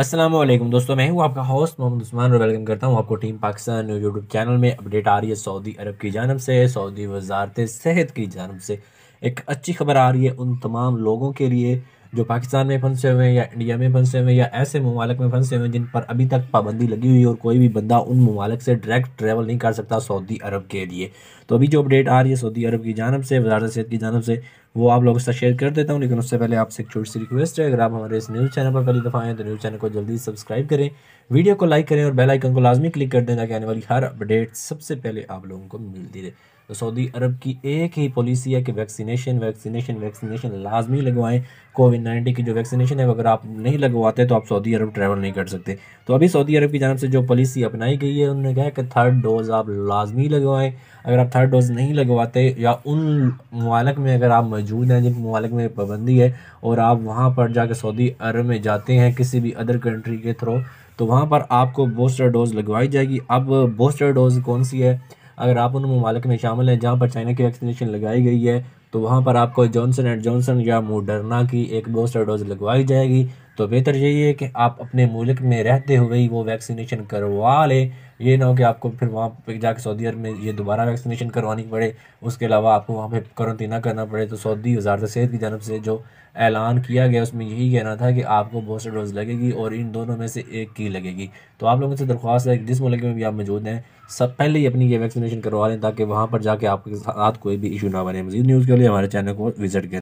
असलम दोस्तों मैं हूँ आपका हॉस्ट मोहम्मद उस्मान और वेलकम करता हूँ आपको टीम पाकिस्तान यूट्यूब चैनल में अपडेट आ रही है सऊदी अरब की जानब से सऊदी वजारत सेहत की जानब से एक अच्छी खबर आ रही है उन तमाम लोगों के लिए जो पाकिस्तान में फंसे हुए हैं या इंडिया में फंसे हुए हैं या ऐसे ममालक में फंसे हुए हैं जिन पर अभी तक पाबंदी लगी हुई है और कोई भी बंदा उन ममालक से डायरेक्ट ट्रैवल नहीं कर सकता सऊदी अरब के लिए तो अभी जो अपडेट आ रही है सऊदी अरब की जानब से वजारत सेहत की जानब से वो आप लोगों के साथ शेयर कर देता हूँ लेकिन उससे पहले आपसे एक छोटी सी रिक्वेस्ट है अगर आप हमारे इस न्यूज़ चैनल पर पहली दफ़ा आएँ तो न्यूज़ चैनल को जल्दी सब्सक्राइब करें वीडियो को लाइक करें और बेल आइकन को लाजमी क्लिक कर दें ताकि आने वाली हर अपडेट सबसे पहले आप लोगों को मिलती रहे तो सऊदी अरब की एक ही पॉलिसी है कि वैक्सीनेशन वैक्सीनेशन वैक्सीनेशन लाजमी लगवाएं कोविड नाइन्टीन की जो वैक्सीनेशन है अगर आप नहीं लगवाते तो आप सऊदी अरब ट्रैवल नहीं कर सकते तो अभी सऊदी अरब की जानब से जो पॉलिसी अपनाई गई है उन्होंने कहा कि थर्ड डोज आप लाजमी लगवाएं अगर आप थर्ड डोज नहीं लगवाते या उन ममालक में अगर आप मौजूद हैं जिन ममालक में पाबंदी है और आप वहाँ पर जाकर सऊदी अरब में जाते हैं किसी भी अदर कंट्री के थ्रू तो वहाँ पर आपको बूस्टर डोज़ लगवाई जाएगी अब बूस्टर डोज़ कौन सी है अगर आप उन ममालक में शामिल हैं जहाँ पर चाइना की वैक्सीनेशन लगाई गई है तो वहाँ पर आपको जॉनसन एंड जॉनसन या मोडरना की एक बूस्टर डोज लगवाई जाएगी तो बेहतर यही है कि आप अपने मुल्क में रहते हुए ही वो वैक्सीनेशन करवा लें ये ना हो कि आपको फिर वहाँ पर जाके सऊदी अरब में ये दोबारा वैक्सीनेशन करवानी पड़े उसके अलावा आपको वहाँ पर क्वारंटीना करना पड़े तो सऊदी वजारत सेहत की जानब से जो ऐलान किया गया उसमें यही कहना था कि आपको बूस्टर डोज लगेगी और इन दोनों में से एक की लगेगी तो आप लोगों से दरख्वास्त है जिस मुल्क में भी आप मौजूद हैं सब पहले ही अपनी ये वैक्सीनेशन करवा लें ताकि वहाँ पर जाके आपके साथ कोई भी इशू ना बने मजीद न्यूज़ के लिए हमारे चैनल को विजिट करें